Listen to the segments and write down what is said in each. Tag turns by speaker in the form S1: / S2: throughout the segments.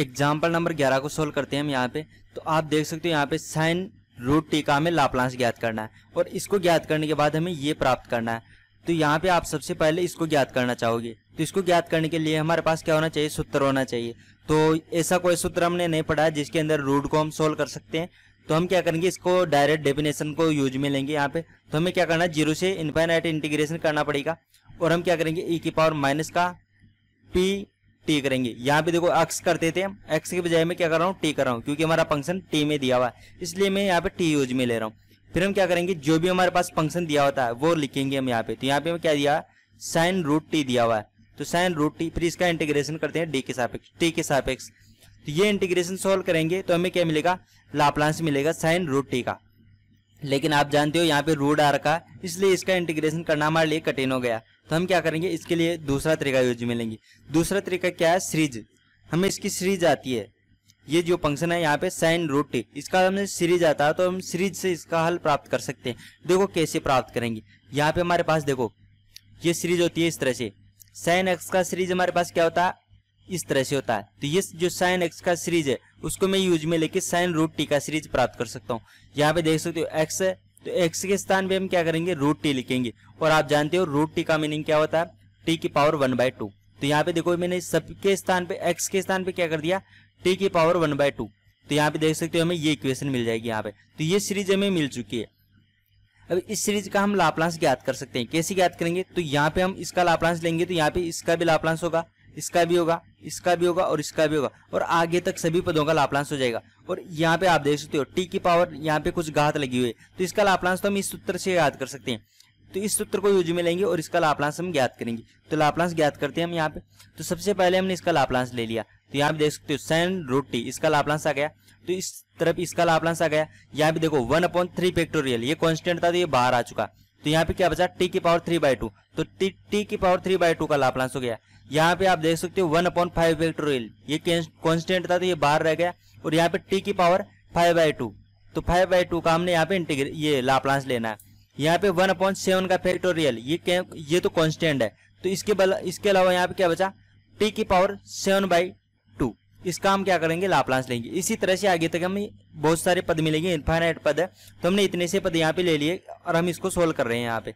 S1: example number ग्यारह को solve करते हैं हम यहाँ पे तो आप देख सकते हो यहाँ पे साइन रूट टी का हमें लाप्लांस ज्ञात करना है और इसको ज्ञात करने के बाद हमें ये प्राप्त करना है तो यहाँ पे आप सबसे पहले इसको ज्ञात करना चाहोगे तो इसको ज्ञात करने के लिए हमारे पास क्या होना चाहिए सूत्र होना चाहिए तो ऐसा कोई सूत्र हमने नहीं पढ़ा जिसके अंदर रूट को हम सोल्व कर सकते हैं तो हम क्या करेंगे इसको डायरेक्ट डेफिनेशन को यूज में लेंगे यहाँ पे तो हमें क्या करना है जीरो से इन्फाइनाइट इंटीग्रेशन करना पड़ेगा और हम क्या करेंगे ई e की पावर माइनस का पी टी करेंगे यहाँ पे देखो एक्स करते थे एक्स के बजाय मैं क्या कर रहा हूँ टी कर रहा हूँ क्योंकि हमारा फंक्शन टी में दिया हुआ है इसलिए मैं यहाँ पे टी यूज में ले रहा हूँ फिर हम क्या करेंगे जो भी हमारे पास फंक्शन दिया होता है वो लिखेंगे हम यहाँ पे तो यहाँ पे हमें क्या दिया साइन रूट टी दिया हुआ है तो साइन रूट टी फिर इसका इंटीग्रेशन करते हैं डी के सापेक्ष टी के सापेक्ष तो ये इंटीग्रेशन सोल्व करेंगे तो हमें क्या मिलेगा लाप्लांस मिलेगा साइन रूट टी का लेकिन आप जानते हो यहाँ पे रोड आ रखा इसलिए इसका इंटीग्रेशन करना हमारे लिए कठिन हो गया तो हम क्या करेंगे इसके लिए दूसरा तरीका यूज में लेंगे दूसरा तरीका क्या है सीरीज हमें इसकी सीरीज आती है ये जो फंक्शन है यहाँ पे साइन रूट इसका हमने सीरीज आता है तो हम सीरीज से इसका हल प्राप्त कर सकते हैं देखो कैसे प्राप्त करेंगे यहाँ पे हमारे पास देखो ये सीरीज होती है इस तरह से साइन एक्स का सीरीज हमारे पास क्या होता है इस तरह से होता है तो ये जो साइन एक्स का सीरीज है उसको मैं यूज में लेके साइन रूट टी का सीरीज प्राप्त कर सकता हूँ यहाँ पे देख सकते हो एक्स है तो एक्स के स्थान पे हम क्या करेंगे रूट टी लिखेंगे और आप जानते हो रूट टी का मीनिंग क्या होता है टी की पावर वन बाय टू तो यहाँ पे देखो मैंने सबके स्थान पे एक्स के स्थान पे क्या कर दिया टी की पावर वन बाय टू तो यहाँ पे देख सकते हो हमें ये इक्वेशन मिल जाएगी यहाँ पे तो ये सीरीज हमें मिल चुकी है अब इस सीरीज का हम लाप्लांस ज्ञात कर सकते हैं कैसे ज्ञात करेंगे तो यहाँ पे हम इसका लाप्लांस लेंगे तो यहाँ पे इसका भी लाप्लांस होगा इसका भी होगा इसका भी होगा और इसका भी होगा और आगे तक सभी पदों का लाप्लांस हो जाएगा और यहाँ पे आप देख सकते हो टी की पावर यहाँ पे कुछ घात लगी हुई है तो इसका लाप्लांस तो हम इस सूत्र से याद कर सकते हैं तो इस सूत्र को यूज में लेंगे और इसका लाप्लांस हम ज्ञात करेंगे तो लाप्लांस ज्ञात करते हैं हम यहाँ पे तो सबसे पहले हमने इसका लाप्लांस ले लिया तो यहाँ पे देख सकते हो सैन रोटी इसका लाप्लांस आ गया तो इस तरफ इसका लाप्लांस आ गया यहाँ पे देखो वन अपॉइंट थ्री फैक्टोरियल ये कॉन्स्टेंट था तो ये बाहर आ चुका तो यहाँ पे क्या बचा टी की पावर थ्री बाय टू तो टी की पावर थ्री बाय टू का लाप्लांस हो गया यहाँ पे आप देख सकते हो वन अपॉन फाइव फैक्टोरियल ये कॉन्स्टेंट था तो ये बाहर रह गया और यहाँ पे टी की पावर फाइव बाई टू तो फाइव बाई टू का हमने यहाँ पे इंटीग्रे ये लाप्लांस लेना है यहाँ पे वन अपॉइंट सेवन का फैक्टोरियल ये ये तो कॉन्स्टेंट है तो इसके बल इसके अलावा यहाँ पे क्या बचा टी की पावर सेवन बाई टू इसका हम क्या करेंगे लाप्लांस लेंगे इसी तरह से आगे तक हमें बहुत सारे पद मिलेंगे इन्फाइनाइट पद है तो हमने इतने से पद यहाँ पे ले लिए और हम इसको सोल्व कर रहे हैं यहाँ पे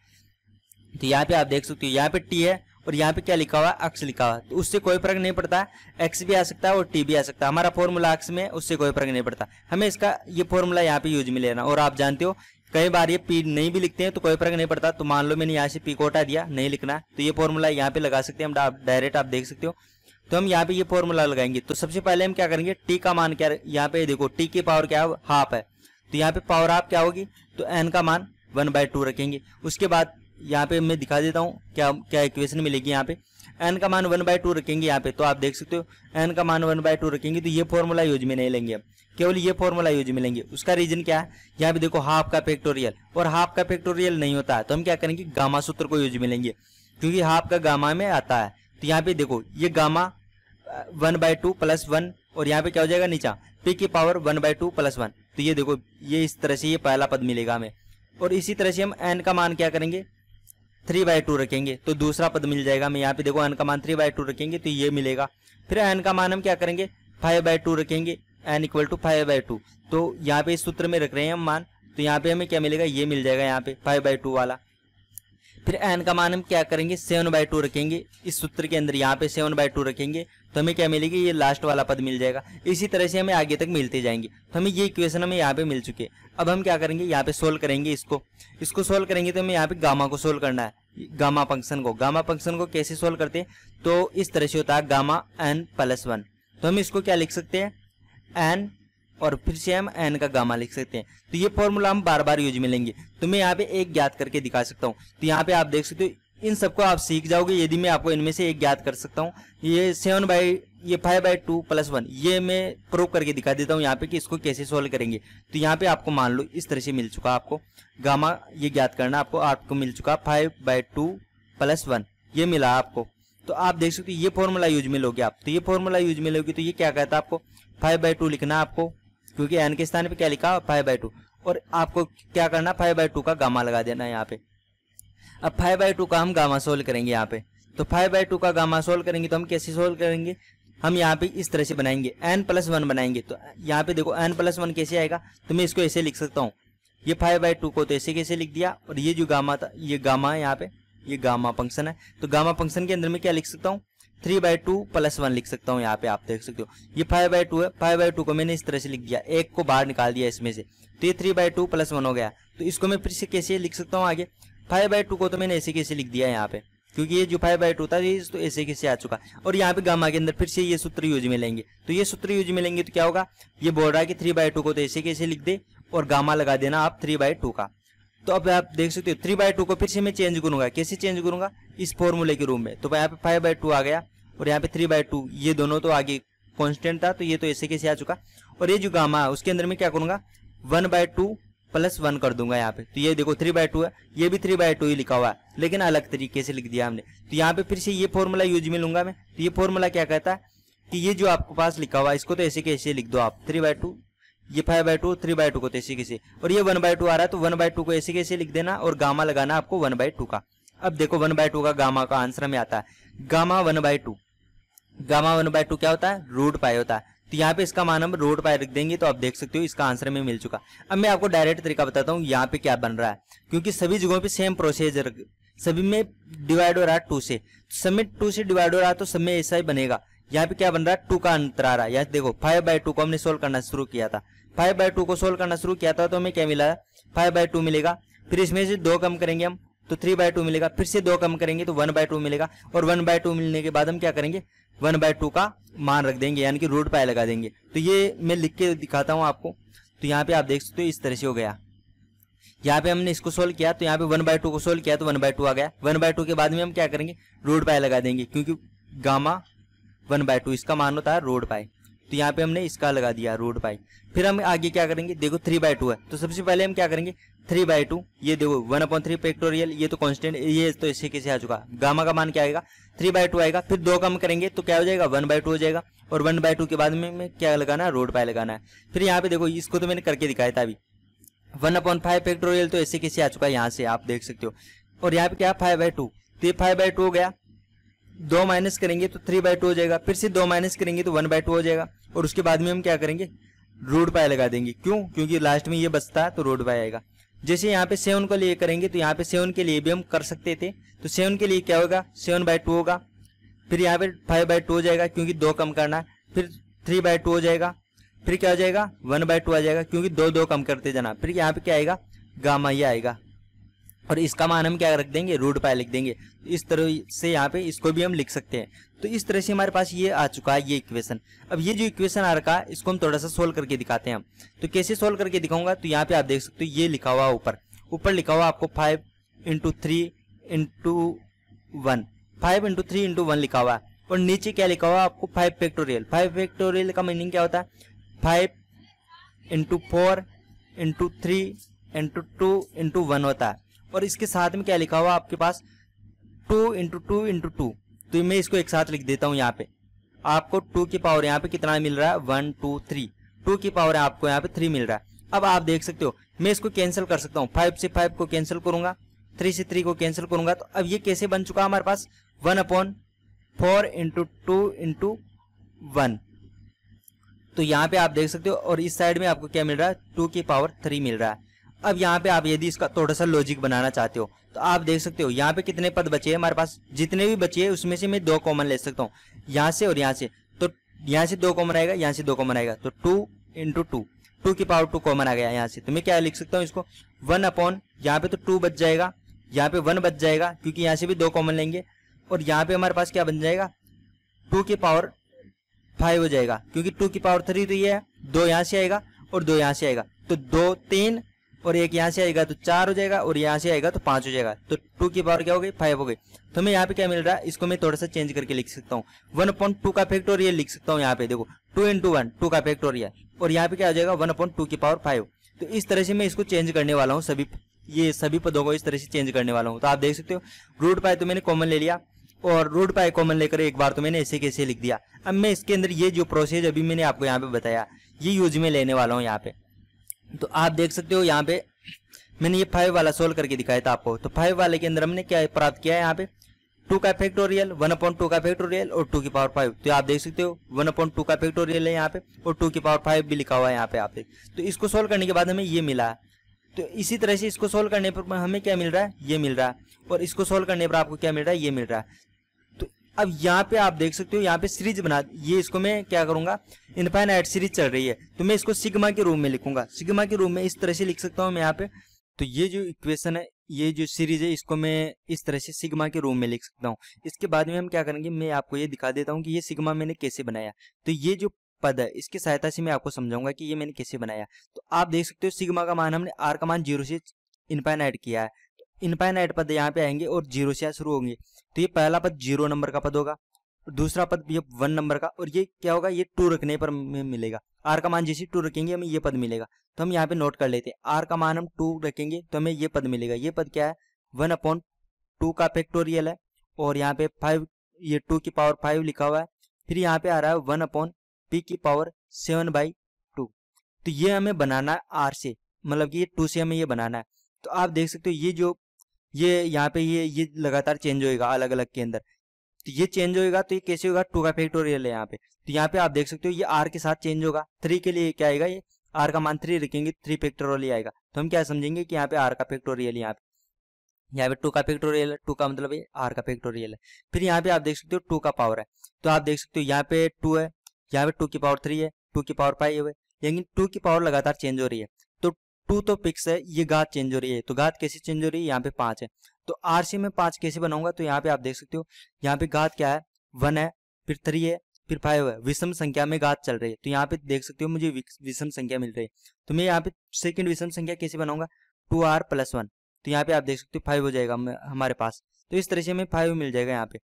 S1: तो यहाँ पे आप देख सकते हो यहाँ पे टी है और यहाँ पे क्या लिखा हुआ अक्स लिखा हुआ तो उससे कोई फर्क नहीं पड़ता एक्स भी आ सकता है और टी भी आ सकता है हमारा फॉर्मूला अक्ष में उससे कोई फर्क नहीं पड़ता हमें इसका ये फॉर्मूला यहाँ पे यूज में लेना और आप जानते हो कई बार ये पी नहीं भी लिखते हैं तो कोई फर्क नहीं पड़ता तो मान लो मैंने यहाँ से पी को हटा दिया नहीं लिखना तो ये फॉर्मूला यहाँ पे लगा सकते हैं हम डायरेक्ट आप देख सकते हो तो हम यहाँ पे ये फॉर्मूला लगाएंगे तो सबसे पहले हम क्या करेंगे टी का मान क्या यहाँ पे देखो टी की पावर क्या हाफ है तो यहाँ पे पावर हाफ क्या होगी तो एन का मान वन बाय टू रखेंगे उसके बाद यहाँ पे मैं दिखा देता हूँ क्या क्या इक्वेशन मिलेगी यहाँ पे एन का मान वन बाय टू रखेंगे यहाँ पे तो आप देख सकते हो एन का मान वन बाय टू रखेंगे तो ये फॉर्मूला यूज में नहीं लेंगे केवल ये फॉर्मूला यूज में लेंगे उसका रीजन क्या है यहाँ पे देखो हाफ का फैक्टोरियल और हाफ का फैक्टोरियल नहीं होता है तो हम क्या करेंगे गामा सूत्र को यूज में लेंगे क्योंकि हाफ का गामा में आता है तो यहाँ पे देखो ये gamma one by two plus one और यहाँ पे क्या हो जाएगा नीचा पी की power one by two plus one तो ये देखो ये इस तरह से ये पहला पद मिलेगा हमें और इसी तरह से हम एन का मान क्या करेंगे थ्री बाय टू रखेंगे तो दूसरा पद मिल जाएगा हमें यहाँ पे देखो एन का मान थ्री बाय टू रखेंगे तो ये मिलेगा फिर एन का मान हम क्या करेंगे फाइव बाय टू रखेंगे n equal to five by two तो यहाँ पे इस सूत्र में रख रहे हैं हम मान तो यहाँ पे हमें क्या मिलेगा ये मिल जाएगा यहाँ पे फाइव बाय टू वाला फिर एन का मान हम क्या करेंगे सेवन बाय टू रखेंगे इस सूत्र के अंदर यहाँ पे सेवन बाय टू रखेंगे तो हमें क्या मिलेगी ये लास्ट वाला पद मिल जाएगा इसी तरह से हमें आगे तक मिलते जाएंगे तो हमें ये इक्वेशन हमें यहाँ पे मिल चुके अब हम क्या करेंगे यहाँ पे सोल्व करेंगे इसको इसको सोल्व करेंगे तो हमें यहाँ पे गामा को सोल्व करना है गामा फंक्शन को गामा फंक्शन को कैसे सोल्व करते हैं तो इस तरह से होता है गामा एन प्लस वन तो हम इसको क्या लिख सकते हैं एन और फिर से हम एन का गामा लिख सकते हैं तो ये फॉर्मूला हम बार बार यूज में लेंगे तो मैं यहाँ पे एक ज्ञात करके दिखा सकता हूँ तो यहाँ पे आप देख सकते हो इन सबको आप सीख जाओगे यदि मैं आपको इनमें से एक ज्ञात कर सकता हूँ ये सेवन बाई ये five by two plus one ये मैं प्रूव करके दिखा देता हूँ यहाँ पे कि इसको कैसे सोल्व करेंगे तो यहाँ पे आपको मान लो इस तरह से मिल चुका आपको गामा ये ज्ञात करना आपको आपको मिल चुका five by two plus one ये मिला आपको तो आप देख सकते हो ये फॉर्मूला यूज में लोगे आप तो ये फॉर्मूला यूज में लोगे तो ये क्या कहता है आपको फाइव बाई टू लिखना आपको क्योंकि एन के स्थान पर क्या लिखा फाइव बाई टू और आपको क्या करना फाइव बाई टू का गामा लगा देना यहाँ पे अब फाइव बाई टू का हम गामा सोल्व करेंगे यहाँ पे तो फाइव बाई टू का गामा सोल्व करेंगे तो हम कैसे सोल्व करेंगे हम यहाँ पे इस तरह से बनाएंगे एन प्लस वन बनाएंगे तो यहाँ पे देखो एन प्लस वन कैसे आएगा तो मैं इसको ऐसे लिख सकता हूँ ये फाइव बाई टू को तो ऐसे कैसे लिख दिया और ये जो गामा था ये गामा है यहाँ पे ये गामा फंक्शन है तो गामा फंक्शन के अंदर में क्या लिख सकता हूँ three by two plus one लिख सकता हूँ यहाँ पे आप देख सकते हो ये फाइव बाई टू है फाइव बाई टू को मैंने इस तरह से लिख दिया एक को बाहर निकाल दिया इसमें से तो ये three by two plus one हो गया तो इसको मैं फिर से कैसे लिख सकता हूँ आगे फाइव बाई टू को तो मैंने ऐसे कैसे लिख दिया यहाँ पे क्योंकि ये जो फाइव बाई टू था ये तो ऐसे कैसे आ चुका और यहाँ पे गामा के अंदर फिर से ये सूत्र यूज में लेंगे तो ये सूत्र यूज में लेंगे तो क्या होगा ये बोल रहा है कि थ्री बाय टू को तो ऐसे कैसे लिख दे और गामा लगा देना आप थ्री बाय टू का तो अब आप देख सकते हो थ्री बाई टू को फिर से मैं चेंज करूंगा कैसे चेंज करूंगा इस फॉर्मूले के रूम में तो यहाँ पे फाइव बाई टू आ गया और यहाँ पे थ्री बाय टू ये दोनों तो आगे कॉन्स्टेंट था तो ये तो ऐसे कैसे आ चुका और ये जो गामा उसके अंदर मैं क्या करूंगा one by two plus one कर दूंगा यहाँ पे तो ये देखो थ्री बाय टू है ये भी थ्री बाय टू ही लिखा हुआ है लेकिन अलग तरीके से लिख दिया हमने तो यहाँ पे फिर से ये फॉर्मूला यूज में लूंगा मैं तो ये फॉर्मूला क्या कहता है कि ये जो आपके पास लिखा हुआ है इसको तो ऐसे कैसे लिख दो आप थ्री बाय टू ये five by two three by two को तो ऐसे कैसे और ये वन बाय टू आ रहा है तो वन बाय टू को ऐसे कैसे लिख देना और गामा लगाना आपको वन बाय टू का अब देखो वन बाय टू का गामा का आंसर हमें आता है gamma one by two gamma one by two क्या होता है रूट पाई होता है तो यहाँ पे इसका मान हम रोड पाई रख देंगे तो आप देख सकते हो इसका आंसर हमें मिल चुका अब मैं आपको डायरेक्ट तरीका बताता हूँ यहाँ पे क्या बन रहा है क्योंकि सभी जगहों पे सेम प्रोसीजर सभी में डिवाइड हो रहा है टू से सब में टू से डिवाइड हो रहा है तो सब में ऐसा ही बनेगा यहाँ पे क्या बन रहा है टू का अंतर आ रहा है यहाँ देखो फाइव बाय टू को हमने सोल्व करना शुरू किया था फाइव बाई टू को सोल्व करना शुरू किया था तो हमें क्या मिला फाइव बाय टू मिलेगा फिर इसमें से दो कम करेंगे हम तो थ्री बाय टू मिलेगा फिर से दो कम करेंगे तो वन बाय टू मिलेगा और वन बाय टू मिलने के बाद हम क्या करेंगे वन बाय टू का मान रख देंगे यानी कि रूट पाए लगा देंगे तो ये मैं लिख के दिखाता हूँ आपको तो यहाँ पे आप देख सकते हो इस तरह से हो गया यहाँ पे हमने इसको सोल्व किया तो यहाँ पे वन बाय टू को सोल्व किया तो वन बाय टू आ गया वन बाय टू के बाद में हम क्या करेंगे रोड पाए लगा देंगे क्योंकि गामा वन बाय टू इसका मान होता है रोड पाए तो यहाँ पे हमने इसका लगा दिया रूट बाई फिर हम आगे क्या करेंगे देखो थ्री बाय टू है तो सबसे पहले हम क्या करेंगे थ्री बाय टू ये देखो वन अपॉइंट थ्री पेक्टोरियल ये तो कांस्टेंट ये तो इससे किसे आ चुका गामा का मान क्या आएगा थ्री बाय टू आएगा फिर दो कम करेंगे तो क्या हो जाएगा वन बाय टू हो जाएगा और वन बाय टू के बाद में, में क्या लगाना है रोड बाय लगाना है फिर यहाँ पे देखो इसको तो मैंने करके दिखाया था अभी वन अपॉइंट फाइव पेक्टोरियल तो ऐसे किसे आ चुका है यहाँ से आप देख सकते हो और यहाँ पे क्या फाइव बाय टू तो ये फाइव बाय टू हो गया दो माइनस करेंगे तो थ्री बाई टू हो जाएगा फिर से दो माइनस करेंगे तो वन बाय टू हो जाएगा और उसके बाद में हम क्या करेंगे रूट पाए लगा देंगे क्यों क्योंकि लास्ट में ये बचता है तो रूट पाए आएगा जैसे यहाँ पे सेवन को लिए करेंगे तो यहाँ पे सेवन के लिए भी हम कर सकते थे तो सेवन के लिए क्या होगा सेवन बाय टू होगा फिर यहाँ पे फाइव बाय टू हो जाएगा क्योंकि दो कम करना है फिर थ्री बाय टू हो जाएगा फिर क्या हो जाएगा वन बाय टू आ जाएगा क्योंकि दो दो कम करते जाना फिर यहाँ पे क्या आएगा गामा ये आएगा और इसका मान हम क्या रख देंगे रूट पाई लिख देंगे इस तरह से यहाँ पे इसको भी हम लिख सकते हैं तो इस तरह से हमारे पास ये आ चुका है ये इक्वेशन अब ये जो इक्वेशन आ रखा है इसको हम थोड़ा सा सोल्व करके दिखाते हैं हम तो कैसे सोल्व करके दिखाऊंगा तो यहाँ पे आप देख सकते हो ये लिखा हुआ ऊपर ऊपर लिखा हुआ आपको five into three into one five into three into one लिखा हुआ और नीचे क्या लिखा हुआ आपको फाइव फैक्टोरियल फाइव फैक्टोरियल का मीनिंग क्या होता है five into four into three into two into one होता है और इसके साथ में क्या लिखा हुआ आपके पास two into two into two तो मैं इसको एक साथ लिख देता हूँ यहाँ पे आपको टू की पावर यहाँ पे कितना मिल रहा है वन टू थ्री टू की पावर आपको यहाँ पे थ्री मिल रहा है अब आप देख सकते हो मैं इसको कैंसिल कर सकता हूँ फाइव से फाइव को कैंसिल करूंगा थ्री से थ्री को कैंसिल करूंगा तो अब ये कैसे बन चुका हमारे पास one upon four into two into one तो यहाँ पे आप देख सकते हो और इस साइड में आपको क्या मिल रहा है टू की पावर थ्री मिल रहा है अब यहाँ पे आप यदि इसका थोड़ा सा लॉजिक बनाना चाहते हो तो आप देख सकते हो यहाँ पे कितने पद बचे हैं हमारे पास जितने भी बचे हैं उसमें से मैं दो कॉमन ले सकता हूँ यहाँ से और यहाँ से तो यहाँ से दो कॉमन आएगा यहाँ से दो कॉमन आएगा तो टू इंटू टू टू की पावर टू कॉमन आ गया यहाँ से तो मैं क्या लिख सकता हूँ इसको वन अपॉन यहाँ पे तो टू बच जाएगा यहाँ पे वन बच जाएगा क्योंकि यहाँ से भी दो कॉमन लेंगे और यहाँ पे हमारे पास क्या बन जाएगा टू की पावर फाइव हो जाएगा क्योंकि टू की पावर थ्री तो ये है दो यहाँ से आएगा और दो यहाँ से आएगा तो दो तीन और एक यहाँ से आएगा तो चार हो जाएगा और यहाँ से आएगा तो पांच हो जाएगा तो टू की पावर क्या हो गई फाइव हो गई तो हमें यहाँ पे क्या मिल रहा है इसको मैं थोड़ा सा चेंज करके लिख सकता हूँ वन पॉइंट टू का फैक्टोरियल लिख सकता हूँ यहाँ पे देखो टू इंटू वन टू का फैक्टोरियल और यहाँ पे क्या हो जाएगा वन पॉइंट टू की पावर फाइव तो इस तरह से मैं इसको चेंज करने वाला हूँ सभी ये सभी पदों को इस तरह से चेंज करने वाला हूँ तो आप देख सकते हो रूट पाए तो मैंने कॉमन ले लिया और रूट पाए कॉमन लेकर एक बार तो मैंने ऐसे कैसे लिख दिया अब मैं इसके अंदर ये जो प्रोसेस अभी मैंने आपको यहाँ पे बताया ये यूज में लेने वाला हूँ यहाँ पे तो आप देख सकते हो यहाँ पे मैंने ये फाइव वाला सोल्व करके दिखाया था आपको तो फाइव वाले के अंदर हमने क्या प्राप्त किया है यहाँ पे टू का फैक्टोरियल वन अपॉइंट टू का फैक्टोरियल और टू की पावर फाइव तो आप देख सकते हो वन अपॉइंट टू का फैक्टोरियल है यहाँ पे और टू की पावर फाइव भी लिखा हुआ है यहाँ पे आप देख तो इसको सोल्व करने के बाद हमें ये मिला तो इसी तरह से इसको सोल्व करने पर हमें क्या मिल रहा है ये मिल रहा है और इसको सोल्व करने पर आपको क्या मिल रहा है ये मिल रहा है अब यहाँ पे आप देख सकते हो यहाँ पे सीरीज बना ये इसको मैं क्या करूंगा एट सीरीज चल रही है तो मैं इसको सिग्मा के रूप में लिखूंगा सिग्मा के रूप में इस तरह से लिख सकता हूँ मैं यहाँ पे तो ये जो इक्वेशन है ये जो सीरीज है इसको मैं इस तरह से सिग्मा के रूप में लिख सकता हूँ इसके बाद में हम क्या करेंगे मैं आपको ये दिखा देता हूँ कि ये सिग्मा मैंने कैसे बनाया तो ये जो पद है इसकी सहायता से मैं आपको समझाऊंगा कि ये मैंने कैसे बनाया तो आप देख सकते हो सिग्मा का मान हमने आर का मान जीरो से इनफाइनाइट किया है इनफाइनाइट पद यहाँ पे आएंगे और जीरो से शुरू होंगे तो ये पहला पद जीरो नंबर का पद होगा दूसरा पद ये वन नंबर का और ये क्या होगा ये टू रखने पर मिलेगा आर का मान जैसे टू रखेंगे हमें ये पद मिलेगा तो हम यहाँ पे नोट कर लेते हैं आर का मान हम टू रखेंगे तो हमें ये पद मिलेगा ये पद क्या है वन अपॉन टू का फैक्टोरियल है और यहाँ पे फाइव ये टू की पावर फाइव लिखा हुआ है फिर यहाँ पे आ रहा है वन अपॉन पी की पावर सेवन बाई टू तो ये हमें बनाना है आर से मतलब कि ये टू से हमें ये बनाना है तो आप देख सकते हो ये जो ये यहाँ पे ये ये लगातार चेंज होएगा अलग अलग के अंदर तो ये चेंज होएगा तो ये कैसे होगा टू का फैक्टोरियल है यहाँ पे तो यहाँ पे आप देख सकते हो ये आर के साथ चेंज होगा थ्री के लिए क्या आएगा ये आर का मान थ्री रखेंगे थ्री फैक्टोरियल ही आएगा तो हम क्या समझेंगे कि यहाँ पे आर का फैक्टोरियल यहाँ पे यहाँ पे टू का फैक्टोरियल है टू का मतलब ये आर का फैक्टोरियल है फिर यहाँ पे आप देख सकते हो टू का पावर है तो आप देख सकते हो यहाँ पे टू है यहाँ पे टू की पावर थ्री है टू की पावर फाइव है लेकिन टू की पावर लगातार चेंज हो रही है टू तो पिक्स है ये घात चेंज हो रही है तो घात कैसे चेंज हो रही है यहाँ पे पांच है तो आरसीएम में पांच कैसे बनाऊंगा तो यहाँ पे आप देख सकते हो यहाँ पे घात क्या है वन है फिर थ्री है फिर फाइव है विषम संख्या में घात चल रही है तो यहाँ पे देख सकते हो मुझे विषम संख्या मिल रही है तो मैं यहाँ पे सेकंड विषम संख्या कैसे बनाऊंगा टू आर प्लस वन तो यहाँ पे आप देख सकते हो फाइव हो जाएगा हमारे पास तो इस तरह से हमें फाइव मिल जाएगा यहाँ पे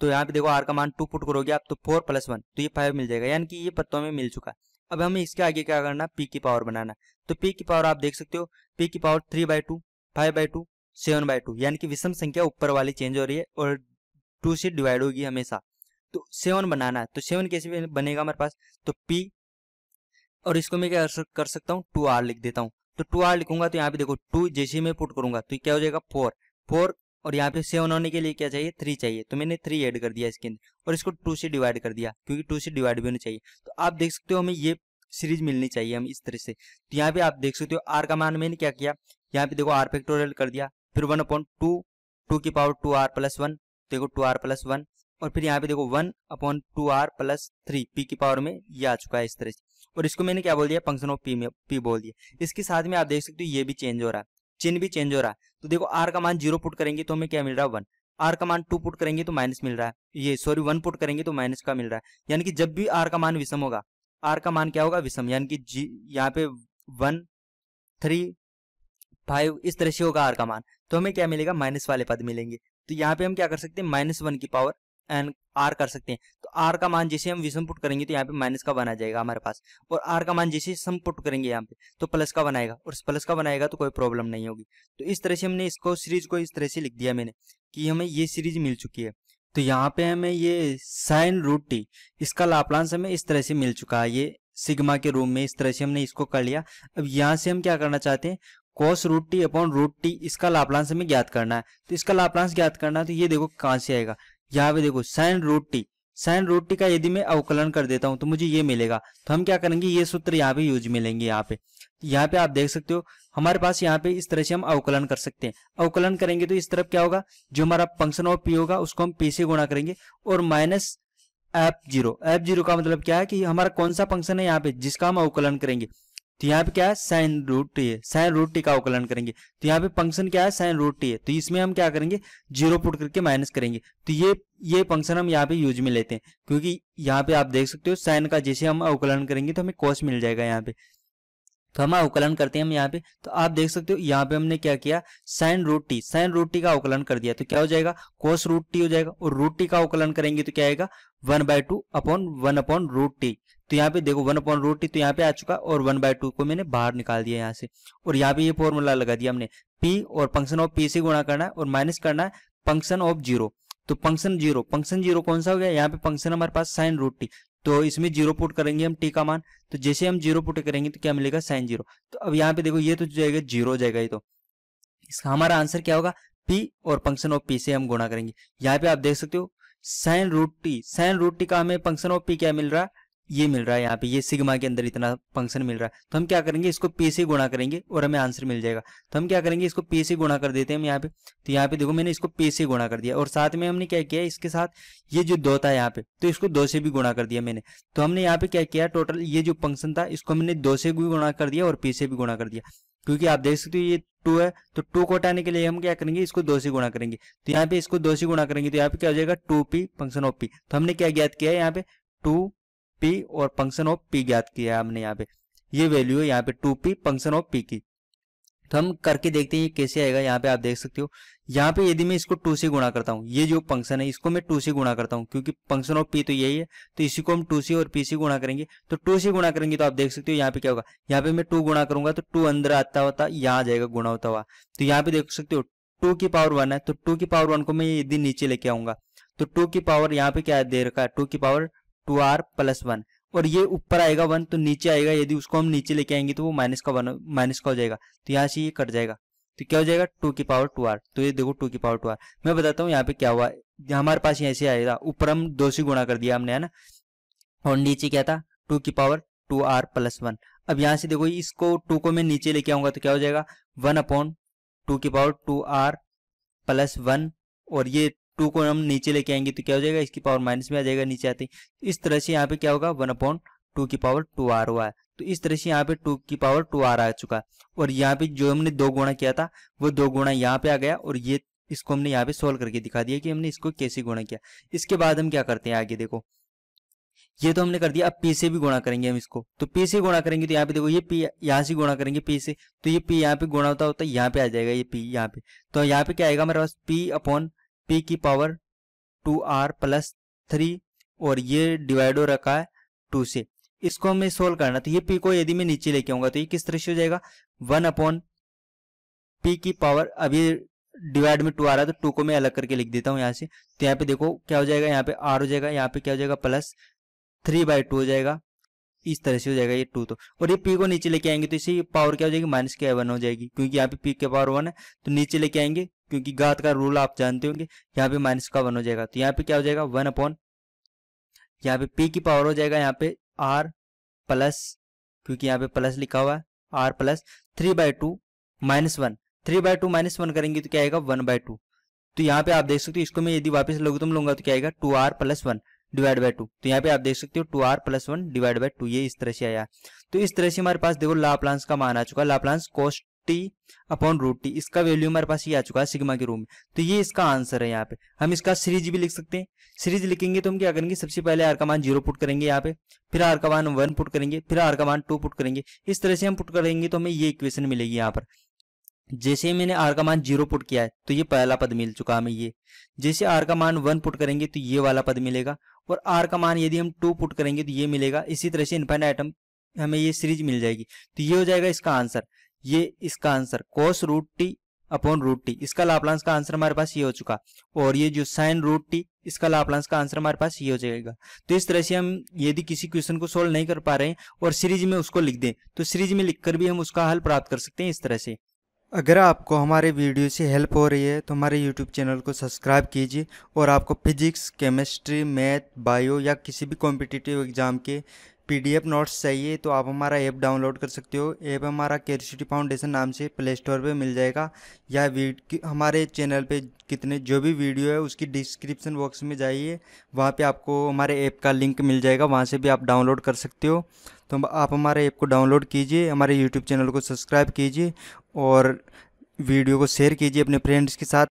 S1: तो यहाँ पे देखो आर का मान टू पुट करोगे आप तो फोर प्लस वन तो ये फाइव मिल जाएगा यानी कि ये पत्तों में मिल चुका है अब हमें इसके आगे क्या करना पी की पावर बनाना तो पी की पावर आप देख सकते हो पी की power three by two five by two seven by two यानी कि विषम संख्या ऊपर वाली चेंज हो रही है और टू से डिवाइड होगी हमेशा तो सेवन बनाना है तो सेवन कैसे बनेगा हमारे पास तो पी और इसको मैं क्या कर सकता हूँ टू आर लिख देता हूँ तो टू आर लिखूंगा तो यहाँ पे देखो टू जैसे मैं पुट करूंगा तो क्या हो जाएगा फोर फोर और यहाँ पे सेवन होने के लिए क्या चाहिए थ्री चाहिए तो मैंने थ्री ऐड कर दिया इसके अंदर और इसको टू से डिवाइड कर दिया क्योंकि टू से डिवाइड भी होना चाहिए तो आप देख सकते हो हमें ये सीरीज मिलनी चाहिए हम इस तरह से तो यहाँ पे आप देख सकते हो आर का मान मैंने क्या किया यहाँ पे देखो आर फैक्टोरियल कर दिया फिर वन अपॉन टू टू की power two r plus one देखो टू आर प्लस वन और फिर यहाँ पे देखो one upon two r plus three p की पावर में ये आ चुका है इस तरह से और इसको मैंने क्या बोल दिया फंक्शन ऑफ पी में पी बोल दिया इसके साथ में आप देख सकते हो ये भी चेंज हो रहा है चिन्ह भी चेंज हो रहा है तो देखो आर का मान जीरो पुट करेंगे तो हमें क्या मिल रहा है वन आर का मान टू पुट करेंगे तो माइनस मिल रहा है ये सॉरी वन पुट करेंगे तो माइनस का मिल रहा है यानी कि जब भी आर का मान विषम होगा आर का मान क्या होगा विषम यानी कि जी यहाँ पे वन थ्री फाइव इस तरह से होगा आर का मान तो हमें क्या मिलेगा माइनस वाले पद मिलेंगे तो यहाँ पे हम क्या कर सकते हैं माइनस वन की पावर एन आर कर सकते हैं तो आर का मान जैसे हम विषम पुट करेंगे तो यहाँ पे माइनस का वन आ जाएगा हमारे पास और आर का मान जैसे सम पुट करेंगे यहाँ पे तो प्लस का बनाएगा और प्लस का बनाएगा तो कोई प्रॉब्लम नहीं होगी तो इस तरह से हमने इसको सीरीज को इस तरह से लिख दिया मैंने कि हमें ये सीरीज मिल चुकी है तो यहाँ पे हमें ये साइन रूट टी इसका लाप्लांस हमें इस तरह से मिल चुका है ये सिग्मा के रूम में इस तरह से हमने इसको कर लिया अब यहाँ से हम क्या करना चाहते हैं cos root t upon root t इसका लाप्लांस हमें ज्ञात करना है तो इसका लाप्लांस ज्ञात करना है तो ये देखो कहाँ से आएगा यहाँ पे देखो sine root t sine root t का यदि मैं अवकलन कर देता हूं तो मुझे ये मिलेगा तो हम क्या करेंगे ये सूत्र यहाँ पे यूज मिलेंगे यहाँ पे यहाँ पे आप देख सकते हो हमारे पास यहाँ पे इस तरह से हम अवकलन कर सकते हैं अवकलन करेंगे तो इस तरफ क्या होगा जो हमारा फंक्शन ऑफ पी होगा उसको हम पी से गुणा करेंगे और minus f zero f zero का मतलब क्या है कि हमारा कौन सा फंक्शन है यहाँ पे जिसका हम अवकलन करेंगे तो यहाँ पे क्या है साइन रूट टी है साइन रूट टी का अवकलन करेंगे तो यहाँ पे फंक्शन क्या है साइन रूट टी है तो इसमें हम क्या करेंगे जीरो पुट करके माइनस करेंगे तो ये ये फंक्शन हम यहाँ पे यूज में लेते हैं क्योंकि यहाँ पे आप देख सकते हो साइन का जैसे हम अवकलन करेंगे तो हमें कॉस मिल जाएगा यहाँ पे तो हम अवकलन करते हैं हम यहाँ पे तो आप देख सकते हो यहाँ पे हमने क्या किया sine root t sine root t का अवकलन कर दिया तो क्या हो जाएगा कोस रूट टी हो जाएगा और रूट टी का अवकलन करेंगे तो क्या आएगा one by two upon one upon root t तो यहाँ पे देखो वन अपॉन रूट टी तो यहाँ पे आ चुका और वन बाय टू को मैंने बाहर निकाल दिया यहाँ से और यहाँ पे ये फॉर्मूला लगा दिया हमने पी और फंक्शन ऑफ पी से गुणा करना है और माइनस करना है फंक्शन ऑफ जीरो तो फंक्शन जीरो फंक्शन जीरो कौन सा हो गया यहाँ पे फंक्शन हमारे पास साइन रूट टी तो इसमें जीरो पुट करेंगे हम टी का मान तो जैसे हम जीरो पुट करेंगे तो क्या मिलेगा साइन जीरो तो अब यहाँ पे देखो ये तो जाएगा जीरो हो जाएगा ये तो इसका हमारा आंसर क्या होगा पी और फंक्शन ऑफ पी से हम गुणा करेंगे यहाँ पे आप देख सकते हो sine root t sine root t का हमें फंक्शन ऑफ पी क्या मिल रहा है ये मिल रहा है यहाँ पे ये सिग्मा के अंदर इतना फंक्शन मिल रहा है तो हम क्या करेंगे इसको पी से गुणा करेंगे और हमें आंसर मिल जाएगा तो हम क्या करेंगे इसको पी से गुणा कर देते हैं हम यहाँ पे तो यहाँ पे देखो मैंने इसको पी से गुणा कर दिया और साथ में हमने क्या किया इसके साथ ये जो दो था यहाँ पे तो इसको दो से भी गुणा कर दिया मैंने तो हमने यहाँ पे क्या किया टोटल ये जो फंक्शन था इसको हमने दो से भी गुणा कर दिया और पी से भी गुणा कर दिया क्योंकि आप देख सकते हो ये टू है तो टू को हटाने के लिए हम क्या करेंगे इसको दो से गुणा करेंगे तो यहाँ पे इसको दो से गुणा करेंगे तो यहाँ पे क्या हो जाएगा two p function of p तो हमने क्या ज्ञात किया यहाँ पे टू पी और फंक्शन ऑफ पी ज्ञात किया हमने यहाँ पे ये वैल्यू है यहाँ पे two p function of p की तो हम करके देखते हैं ये कैसे आएगा यहाँ पे आप देख सकते हो यहाँ पे यदि मैं इसको टू से गुणा करता हूँ ये जो फंक्शन है इसको मैं टू से गुणा करता हूँ क्योंकि फंक्शन ऑफ पी तो यही है तो इसी को हम टू से और पी से गुणा करेंगे तो टू से गुणा करेंगे तो आप देख सकते हो यहाँ पे क्या होगा यहाँ पे मैं टू गुणा करूंगा तो टू अंदर आता होता यहाँ आ जाएगा गुणा होता हुआ तो यहाँ पे देख सकते हो टू की पावर वन है तो टू की पावर वन को मैं यदि नीचे लेके आऊंगा तो टू की पावर यहाँ पे क्या दे रखा है टू की power two r plus one और ये ऊपर आएगा वन तो नीचे आएगा यदि उसको हम नीचे लेके आएंगे तो वो माइनस का वन माइनस का हो जाएगा तो यहाँ से ये कट जाएगा तो क्या हो जाएगा टू की पावर टू आर तो ये देखो टू की पावर टू आर मैं बताता हूँ यहाँ पे क्या हुआ हमारे पास यहाँ से आएगा ऊपर हम दो से गुणा कर दिया हमने है ना और नीचे क्या था टू की power two r plus one अब यहाँ से देखो इसको टू को मैं नीचे लेके आऊंगा तो क्या हो जाएगा वन अपॉन टू की power two r plus one और ये टू को हम नीचे लेके आएंगे तो क्या हो जाएगा इसकी पावर माइनस में आ जाएगा नीचे आते तो इस तरह से यहाँ पे क्या होगा वन अपॉन टू की पावर टू आर हुआ है तो इस तरह से यहाँ पे टू की पावर टू आर आ चुका है और यहाँ पे जो हमने दो गुणा किया था वो दो गुणा यहाँ पे आ गया और ये इसको हमने यहाँ पे सोल्व करके दिखा दिया कि हमने इसको कैसे गुणा किया इसके बाद हम क्या करते हैं आगे देखो ये तो हमने कर दिया अब पी से भी गुणा करेंगे हम इसको तो पी से गुणा करेंगे तो यहाँ पे देखो ये पी यहाँ से गुणा करेंगे पी से तो ये पी यहाँ पे गुणा होता होता यहाँ पे आ जाएगा ये पी यहाँ पे तो यहाँ पे क्या आएगा हमारे पास पी अपॉन p की power two r plus three और ये डिवाइड हो रखा है टू से इसको हमें सोल्व करना तो ये p को यदि मैं नीचे लेके आऊंगा तो ये किस तरह से हो जाएगा वन अपॉन p की पावर अभी डिवाइड में टू आ रहा है तो टू को मैं अलग करके लिख देता हूँ यहाँ से तो यहाँ पे देखो क्या हो जाएगा यहाँ पे आर हो जाएगा यहाँ पे क्या हो जाएगा प्लस थ्री बाई टू हो जाएगा इस तरह से हो जाएगा ये टू तो और ये पी को नीचे लेके आएंगे तो इसे पावर क्या हो जाएगी माइनस के वन हो जाएगी क्योंकि यहाँ पे पी के पावर वन है तो नीचे लेके आएंगे क्योंकि घात का रूल आप जानते होंगे यहाँ पे माइनस का वन हो जाएगा तो यहाँ पे क्या हो जाएगा वन अपॉन यहाँ पे पी की पावर हो जाएगा यहाँ पे आर प्लस क्योंकि यहाँ पे प्लस लिखा हुआ है r plus three by two minus one three by two minus one करेंगे तो क्या आएगा वन बाय टू तो यहाँ पे आप देख सकते हो इसको मैं यदि वापस लघुतम तो लूंगा तो क्या आएगा two r plus one divide by two तो यहाँ पे आप देख सकते हो two r plus one divide by two ये इस तरह से आया तो इस तरह से हमारे पास देखो लाप्लांस का मान आ चुका Laplace cos t upon root t इसका वैल्यू हमारे पास ये आ चुका है सिग्मा के रूम में तो ये इसका आंसर है यहाँ पे हम इसका सीरीज भी लिख सकते हैं सीरीज लिखेंगे तो हम क्या करेंगे सबसे पहले आर का मान जीरो पुट करेंगे यहाँ पे फिर आर का मान वन पुट करेंगे फिर आर का मान टू पुट करेंगे इस तरह से हम पुट करेंगे तो हमें ये इक्वेशन मिलेगी यहाँ पर जैसे ही मैंने आर का मान जीरो पुट किया है तो ये पहला पद मिल चुका हमें ये जैसे आर का मान वन पुट करेंगे तो ये वाला पद मिलेगा और आर का मान यदि हम टू पुट करेंगे तो ये मिलेगा इसी तरह से इनफाइन आइटम हमें ये सीरीज मिल जाएगी तो ये हो जाएगा इसका आंसर ये इसका answer cos root t upon root t इसका लाप्लांस का आंसर हमारे पास ये हो चुका और ये जो साइन रूट टी इसका लाप्लांस का आंसर हमारे पास ये हो जाएगा तो इस तरह से हम यदि किसी क्वेश्चन को सोल्व नहीं कर पा रहे हैं और सीरीज में उसको लिख दें तो सीरीज में लिखकर भी हम उसका हल प्राप्त कर सकते हैं इस तरह से अगर आपको हमारे वीडियो से हेल्प हो रही है तो हमारे यूट्यूब चैनल को सब्सक्राइब कीजिए और आपको फिजिक्स केमिस्ट्री मैथ बायो या किसी भी कॉम्पिटिटिव एग्ज़ाम के पीडीएफ नोट्स चाहिए तो आप हमारा ऐप डाउनलोड कर सकते हो ऐप हमारा केरसिटी फाउंडेशन नाम से प्ले स्टोर पर मिल जाएगा या हमारे चैनल पे कितने जो भी वीडियो है उसकी डिस्क्रिप्शन बॉक्स में जाइए वहाँ पे आपको हमारे ऐप का लिंक मिल जाएगा वहाँ से भी आप डाउनलोड कर सकते हो तो आप हमारे ऐप को डाउनलोड कीजिए हमारे यूट्यूब चैनल को सब्सक्राइब कीजिए और वीडियो को शेयर कीजिए अपने फ्रेंड्स के साथ